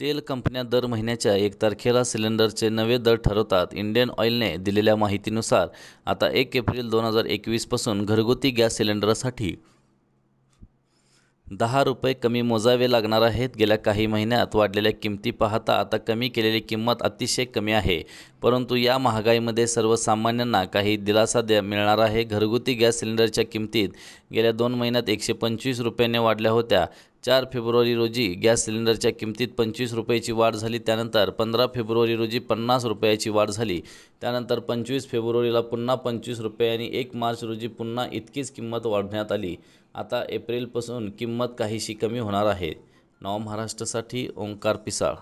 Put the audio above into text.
तेल कंपन्या दर महिन्याच्या एक तारखेला सिलेंडरचे नवे दर ठरवतात इंडियन ऑइलने दिलेल्या माहितीनुसार आता एक एप्रिल दोन हजार एकवीसपासून घरगुती गॅस सिलेंडरसाठी दहा रुपये कमी मोजावे लागणार आहेत गेल्या काही महिन्यात वाढलेल्या किमती पाहता आता कमी केलेली किंमत अतिशय कमी आहे परंतु या महागाईमध्ये सर्वसामान्यांना काही दिलासा द्या मिळणार आहे घरगुती गॅस सिलेंडरच्या किमतीत गेल्या दोन महिन्यात एकशे पंचवीस रुपयाने वाढल्या होत्या चार फेब्रुवारी रोजी गॅस सिलेंडरच्या किमतीत पंचवीस रुपयाची वाढ झाली त्यानंतर पंधरा फेब्रुवारी रोजी पन्नास रुपयाची वाढ झाली त्यानंतर पंचवीस फेब्रुवारीला पुन्हा पंचवीस रुपये आणि एक मार्च रोजी पुन्हा इतकीच किंमत वाढण्यात आली आता एप्रिलपासून किंमत काहीशी कमी होणार आहे नव महाराष्ट्रासाठी ओंकार पिसाळ